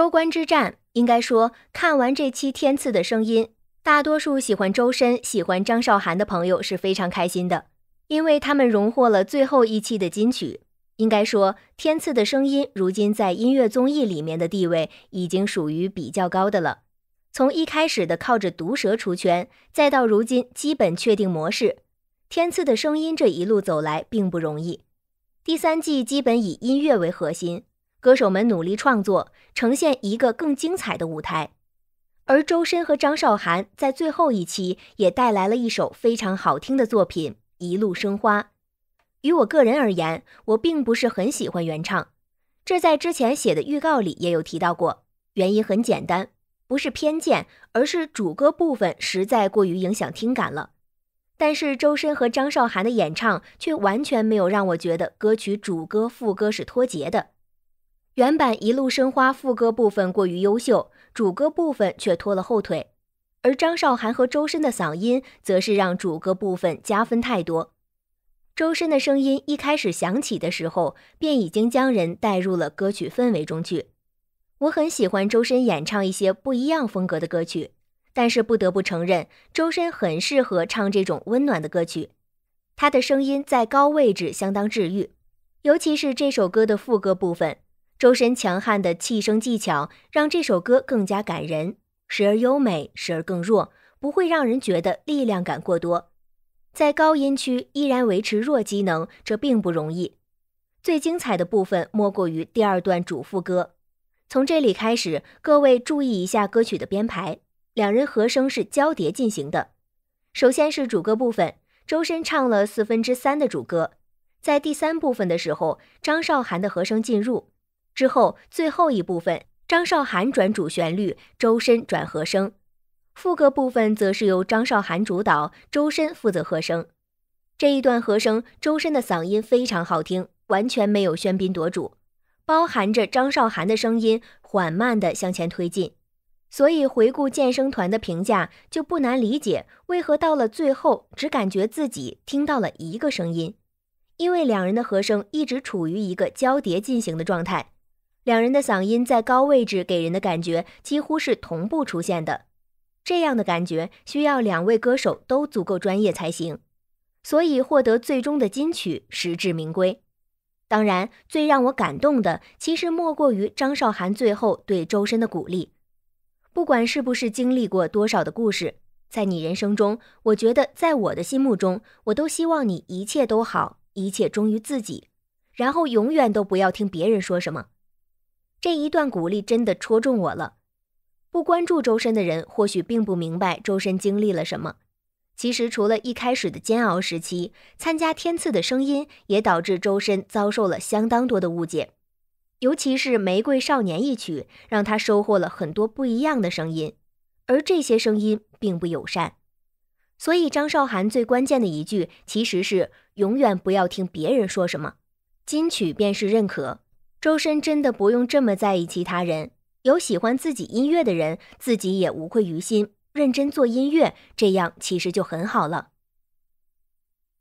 收官之战，应该说，看完这期《天赐的声音》，大多数喜欢周深、喜欢张韶涵的朋友是非常开心的，因为他们荣获了最后一期的金曲。应该说，《天赐的声音》如今在音乐综艺里面的地位已经属于比较高的了。从一开始的靠着毒舌出圈，再到如今基本确定模式，《天赐的声音》这一路走来并不容易。第三季基本以音乐为核心。歌手们努力创作，呈现一个更精彩的舞台。而周深和张韶涵在最后一期也带来了一首非常好听的作品《一路生花》。于我个人而言，我并不是很喜欢原唱，这在之前写的预告里也有提到过。原因很简单，不是偏见，而是主歌部分实在过于影响听感了。但是周深和张韶涵的演唱却完全没有让我觉得歌曲主歌副歌是脱节的。原版一路生花，副歌部分过于优秀，主歌部分却拖了后腿。而张韶涵和周深的嗓音，则是让主歌部分加分太多。周深的声音一开始响起的时候，便已经将人带入了歌曲氛围中去。我很喜欢周深演唱一些不一样风格的歌曲，但是不得不承认，周深很适合唱这种温暖的歌曲。他的声音在高位置相当治愈，尤其是这首歌的副歌部分。周深强悍的气声技巧让这首歌更加感人，时而优美，时而更弱，不会让人觉得力量感过多。在高音区依然维持弱机能，这并不容易。最精彩的部分莫过于第二段主副歌，从这里开始，各位注意一下歌曲的编排，两人和声是交叠进行的。首先是主歌部分，周深唱了四分之三的主歌，在第三部分的时候，张韶涵的和声进入。之后最后一部分，张韶涵转主旋律，周深转和声，副歌部分则是由张韶涵主导，周深负责和声。这一段和声，周深的嗓音非常好听，完全没有喧宾夺主，包含着张韶涵的声音缓慢地向前推进。所以回顾健身团的评价，就不难理解为何到了最后只感觉自己听到了一个声音，因为两人的和声一直处于一个交叠进行的状态。两人的嗓音在高位置给人的感觉几乎是同步出现的，这样的感觉需要两位歌手都足够专业才行，所以获得最终的金曲实至名归。当然，最让我感动的其实莫过于张韶涵最后对周深的鼓励。不管是不是经历过多少的故事，在你人生中，我觉得在我的心目中，我都希望你一切都好，一切忠于自己，然后永远都不要听别人说什么。这一段鼓励真的戳中我了。不关注周深的人或许并不明白周深经历了什么。其实除了一开始的煎熬时期，参加《天赐的声音》也导致周深遭受了相当多的误解。尤其是《玫瑰少年》一曲，让他收获了很多不一样的声音，而这些声音并不友善。所以张韶涵最关键的一句其实是：永远不要听别人说什么，金曲便是认可。周深真的不用这么在意其他人，有喜欢自己音乐的人，自己也无愧于心，认真做音乐，这样其实就很好了。